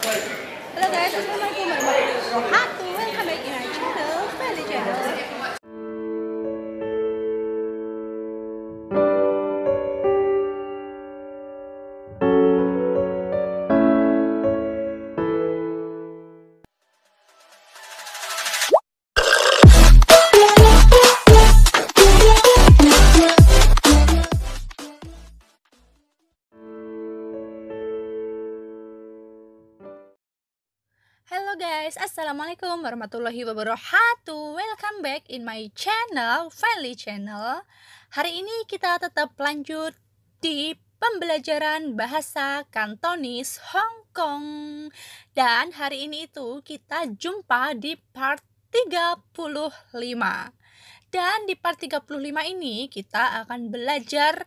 Hello guys, it's my Boomer. How to welcome my channel, Family Channel. guys, Assalamualaikum warahmatullahi wabarakatuh Welcome back in my channel, Family Channel Hari ini kita tetap lanjut di pembelajaran bahasa Kantonis Hong Kong Dan hari ini itu kita jumpa di part 35 Dan di part 35 ini kita akan belajar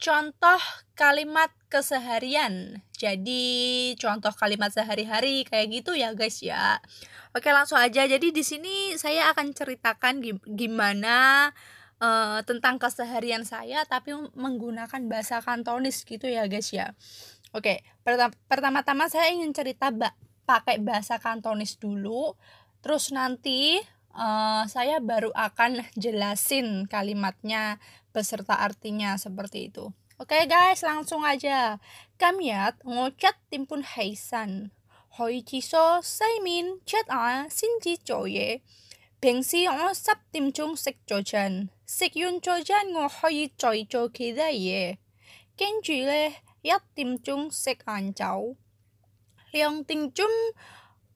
contoh kalimat keseharian. Jadi contoh kalimat sehari-hari kayak gitu ya guys ya. Oke langsung aja. Jadi di sini saya akan ceritakan gimana uh, tentang keseharian saya tapi menggunakan bahasa Kantonis gitu ya guys ya. Oke, pertama-tama saya ingin cerita pakai bahasa Kantonis dulu. Terus nanti uh, saya baru akan jelasin kalimatnya beserta artinya seperti itu. Oke okay guys, langsung aja. Kamiat ngocat timpun heisan. Hoi chiso saimin chat a sinji choye. Bengsi on sab tim sik chojan. Sik yun chojan ngo hoi choy cho kida ye. Kenji le yat timchung sik an chau. Liang ting chung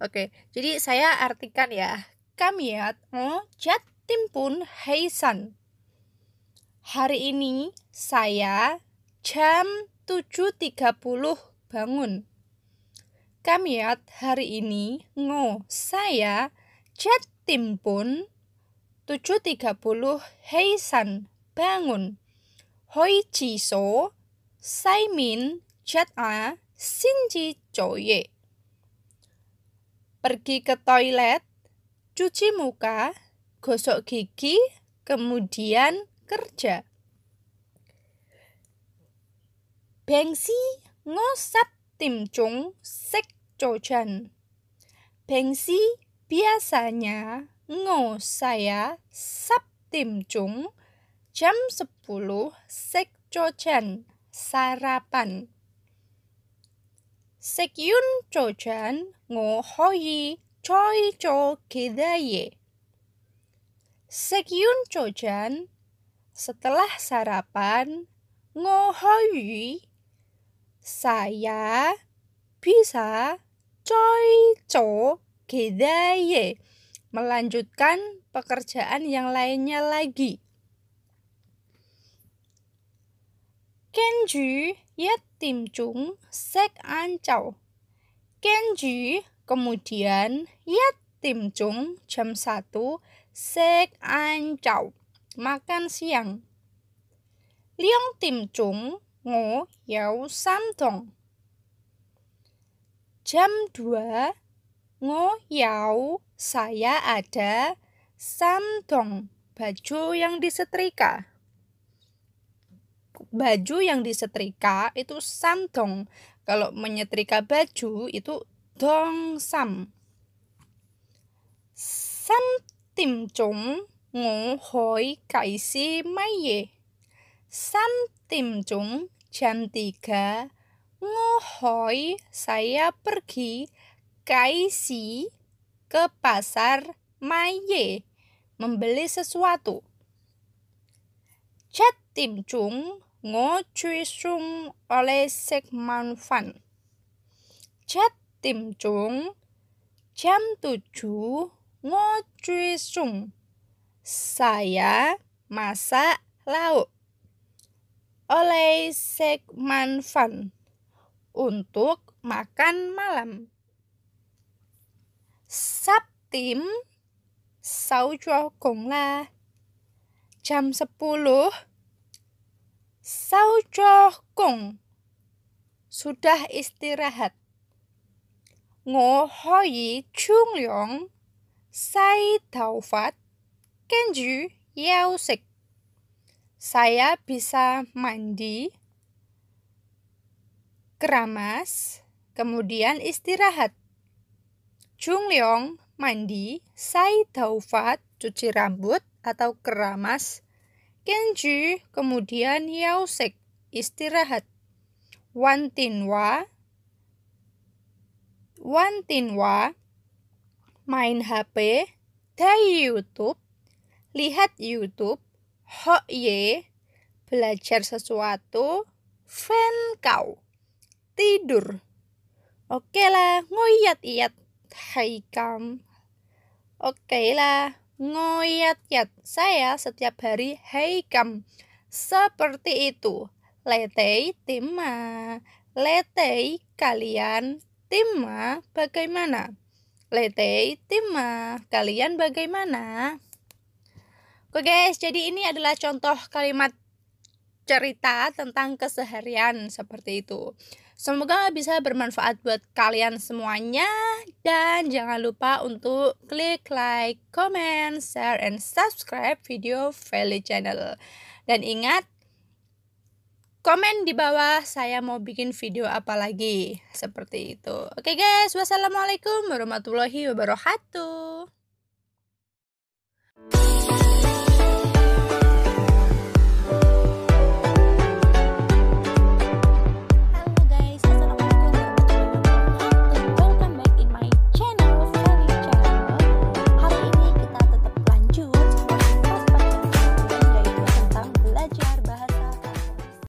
Oke, jadi saya artikan ya. Kamiat ya, mo eh, jatim pun heisan. Hari ini saya jam 7.30 bangun. Kamiat ya, hari ini ngo saya jatim pun 7.30 heisan bangun. Hoi chiso saimin jat a sinji choye pergi ke toilet, cuci muka, gosok gigi, kemudian kerja. Bengsi ngosap timcung sek cojan. Bengsi biasanya ngo saya sap timcung jam 10 sek cojan sarapan. Sekyun Chochan ngohoyi choi cho kedaye. Sekyun Chochan setelah sarapan ngohoi saya bisa choi cho kedaye melanjutkan pekerjaan yang lainnya lagi. Ken ju ya Tim sek ancau. Ken kemudian ya Tim jam 1 sek ancau. Makan siang. Liang timcung Chung ngo yau Jam 2 ngo yau saya ada santong baju yang disetrika baju yang disetrika itu santong. Kalau menyetrika baju itu dong Sam sam tim chung ngu hoi kai si Sam tim chung jam tiga ngohoi saya pergi kaisi ke pasar mai membeli sesuatu. Chat tim chung Ngo Chui Sung oleh Sekman Fan. Chat Tim Chung jam 7 Ngo Chui Sung. Saya masak lauk oleh Sekman Fan untuk makan malam. Sắp tím 6 jam 10 Cokong. Sudah istirahat. Ngo Hoi Chung liong. Sai Tau Fat Kenju Yao Sik. Saya bisa mandi, keramas, kemudian istirahat. Chung liong mandi, Sai Tau Fat cuci rambut atau keramas, Kenju kemudian yau sek istirahat. wantin wa, wantin wa, main HP, dari YouTube, lihat YouTube, ye, belajar sesuatu, fan kau, tidur. Oke lah, ngoyat iat hai kam. Oke lah, ngoyat iat saya setiap hari hai kam. Seperti itu. Letei tema Letei kalian tema bagaimana? Letei tema kalian bagaimana? Oke guys, jadi ini adalah contoh kalimat cerita tentang keseharian seperti itu. Semoga bisa bermanfaat buat kalian semuanya dan jangan lupa untuk klik like, comment, share, and subscribe video Valley Channel. Dan ingat, Komen di bawah saya mau bikin video apa lagi. Seperti itu. Oke guys, wassalamualaikum warahmatullahi wabarakatuh.